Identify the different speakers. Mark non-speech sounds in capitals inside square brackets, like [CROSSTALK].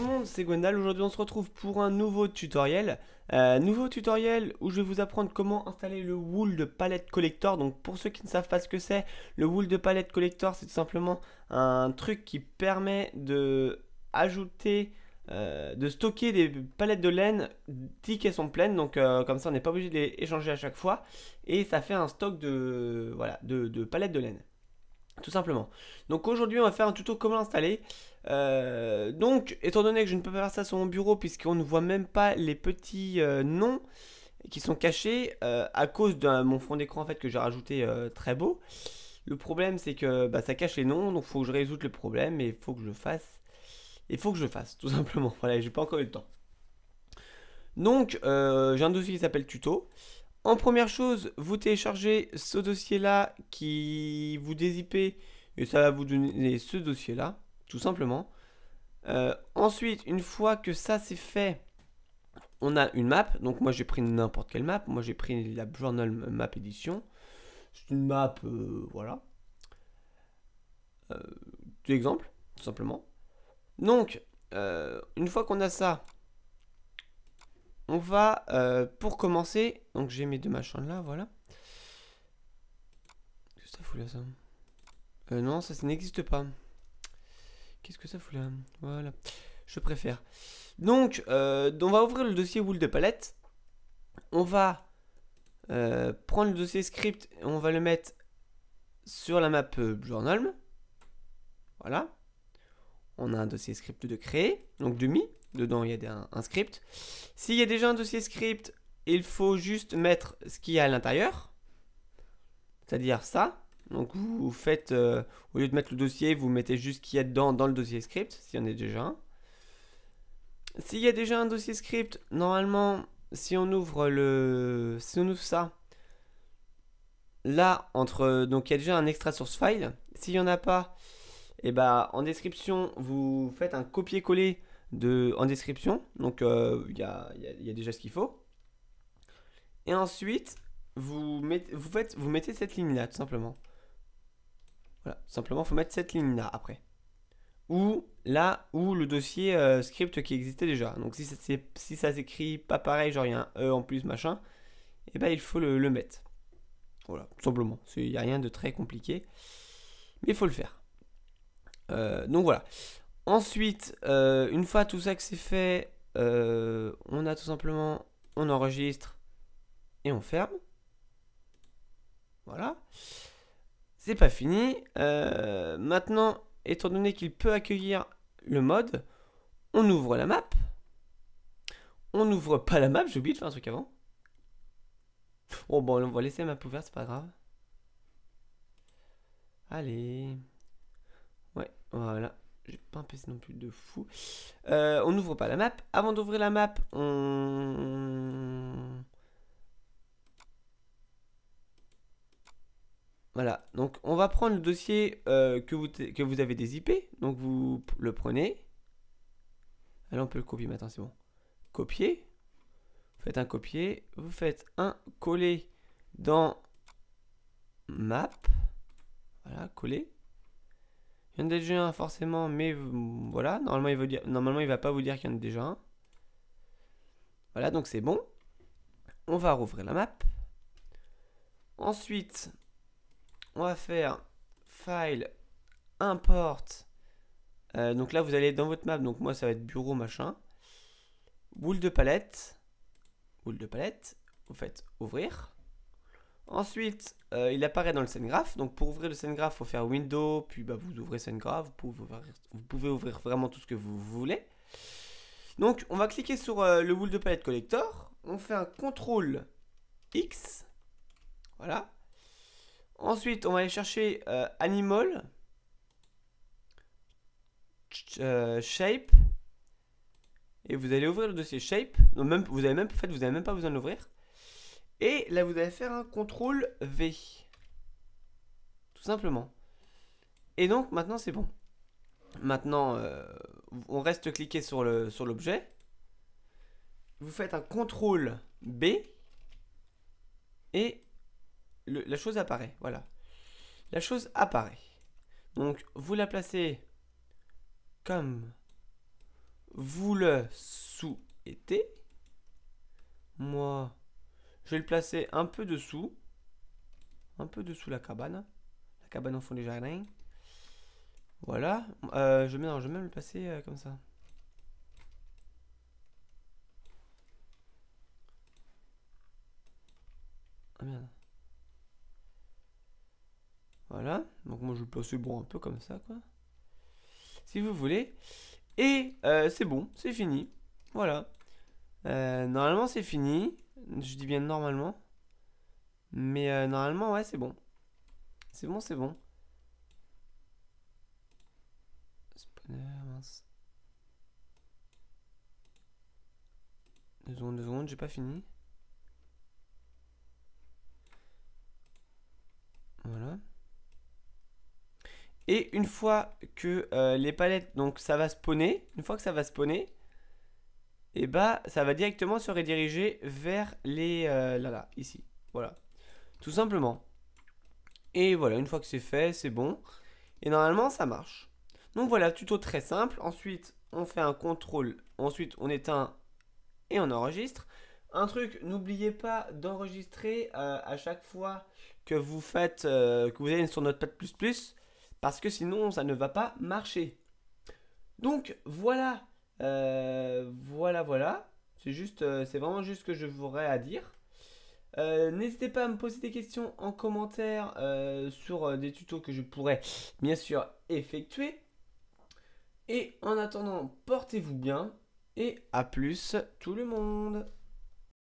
Speaker 1: tout le monde, c'est Gwendal. Aujourd'hui, on se retrouve pour un nouveau tutoriel. Euh, nouveau tutoriel où je vais vous apprendre comment installer le Wool de Palette Collector. Donc, pour ceux qui ne savent pas ce que c'est, le Wool de Palette Collector, c'est tout simplement un truc qui permet de ajouter euh, de stocker des palettes de laine dès qu'elles sont pleines. Donc euh, comme ça on n'est pas obligé de les échanger à chaque fois. Et ça fait un stock de, voilà, de palettes de laine tout simplement. Donc aujourd'hui on va faire un tuto comment l'installer. Euh, donc étant donné que je ne peux pas faire ça sur mon bureau puisqu'on ne voit même pas les petits euh, noms qui sont cachés euh, à cause de mon fond d'écran en fait que j'ai rajouté très beau. Le problème c'est que bah, ça cache les noms donc faut que je résoute le problème et il faut que je fasse. Il faut que je fasse tout simplement. [LAUGHS] Voilà j'ai pas encore eu le temps. Donc j'ai un dossier qui s'appelle tuto. En première chose, vous téléchargez ce dossier-là qui vous dézippez et ça va vous donner ce dossier-là, tout simplement. Euh, ensuite, une fois que ça c'est fait, on a une map. Donc moi j'ai pris n'importe quelle map. Moi j'ai pris la Journal Map Edition. C'est une map, euh, voilà. Euh, exemple, tout simplement. Donc, euh, une fois qu'on a ça, on va, euh, pour commencer, donc j'ai mes deux machins là, voilà. Qu'est-ce que ça fout là, ça euh, Non, ça, n'existe pas. Qu'est-ce que ça fout là Voilà, je préfère. Euh, donc, on va ouvrir le dossier wool de palette. On va prendre le dossier script et on va le mettre sur la map journal. Voilà. On a un dossier script de créer, donc demi. Dedans, il y a un, script. S'il y a déjà un dossier script, il faut juste mettre ce qu'il y a à l'intérieur. C'est-à-dire ça. Donc vous faites, euh, au lieu de mettre le dossier, vous mettez juste ce qu'il y a dedans dans le dossier script, s'il y en a déjà un. S'il y a déjà un dossier script, normalement, si on ouvre le, si on ouvre ça, là entre, donc il y a déjà un extra source file. S'il n'y en a pas, et eh ben, en description, vous faites un copier-coller en description. Donc euh, il y, a, déjà ce qu'il faut. Et ensuite, vous, mettez, vous, faites, vous mettez cette ligne-là, tout simplement. Voilà, simplement, faut mettre cette ligne-là après. Ou là où le dossier euh, script qui existait déjà. Donc si ça, si ça s'écrit pas pareil, genre il y a un E en plus, machin, et eh ben il faut le, mettre. Voilà, tout simplement. Il n'y a rien de très compliqué. Mais il faut le faire. Euh, donc voilà. Ensuite, euh, une fois tout ça que c'est fait, euh, on a tout simplement, on enregistre et on ferme. Voilà. C'est pas fini. Euh, maintenant, étant donné qu'il peut accueillir le mode, on ouvre la map. On n'ouvre pas la map, j'ai oublié de faire un truc avant. Oh bon, on va laisser la map ouverte, c'est pas grave. Allez. C'est non plus de fou. Euh, on n'ouvre pas la map. Avant d'ouvrir la map, on... Voilà, donc on va prendre le dossier euh, que, vous que vous avez des IP. Donc vous le prenez. Allez on peut le copier maintenant, c'est bon. Copier. Vous faites un copier. Vous faites un coller dans map. Voilà, coller. Il y en a déjà un forcément, mais voilà, normalement il, veut dire, normalement, il va pas vous dire qu'il y en a déjà un. Voilà, donc c'est bon. On va rouvrir la map. Ensuite, on va faire file import. Euh, donc là, vous allez dans votre map. Donc moi, ça va être bureau machin. Boule de palette. Boule de palette. Vous faites ouvrir. Ensuite, euh, il apparaît dans le SendGraph. Donc pour ouvrir le graph il faut faire Window, puis bah, vous ouvrez scène vous pouvez, vous pouvez ouvrir vraiment tout ce que vous voulez. Donc on va cliquer sur euh, le boule de palette collector, on fait un CTRL X, voilà. Ensuite, on va aller chercher euh, Animal, Shape, et vous allez ouvrir le dossier Shape. même, vous n'avez même, en fait, vous avez même pas besoin de l'ouvrir. Et là, vous allez faire un contrôle V. Tout simplement. Et donc, maintenant, c'est bon. Maintenant, euh, on reste cliqué sur l'objet. Sur vous faites un contrôle B. Et la chose apparaît. Voilà. La chose apparaît. Donc, vous la placez comme vous le souhaitez. Moi, je vais le placer un peu dessous. Un peu dessous la cabane. La cabane au fond du jardin. Voilà. Euh, je, vais, même le placer euh, comme ça. Ah, voilà. Donc moi je vais le placer bon un peu comme ça quoi. Si vous voulez. Et euh, c'est bon, c'est fini. Voilà. normalement c'est fini. Je dis bien normalement. Mais euh, normalement, ouais, c'est bon. C'est bon, c'est bon. Spawner, Deux secondes, deux secondes, j'ai pas fini. Voilà. Et une fois que euh, les palettes, donc ça va spawner, une fois que ça va spawner, et bah ça va directement se rediriger vers les euh, là là ici voilà tout simplement et voilà une fois que c'est fait c'est bon et normalement ça marche donc voilà tuto très simple ensuite on fait un contrôle ensuite on éteint et on enregistre un truc n'oubliez pas d'enregistrer euh, à chaque fois que vous faites euh, que vous allez sur Notepad++ parce que sinon ça ne va pas marcher donc voilà euh, voilà, voilà. C'est juste, euh, c'est vraiment juste ce que je voudrais à dire. Euh, n'hésitez pas à me poser des questions en commentaire sur des tutos que je pourrais bien sûr effectuer. Et en attendant, portez-vous bien et à plus tout le monde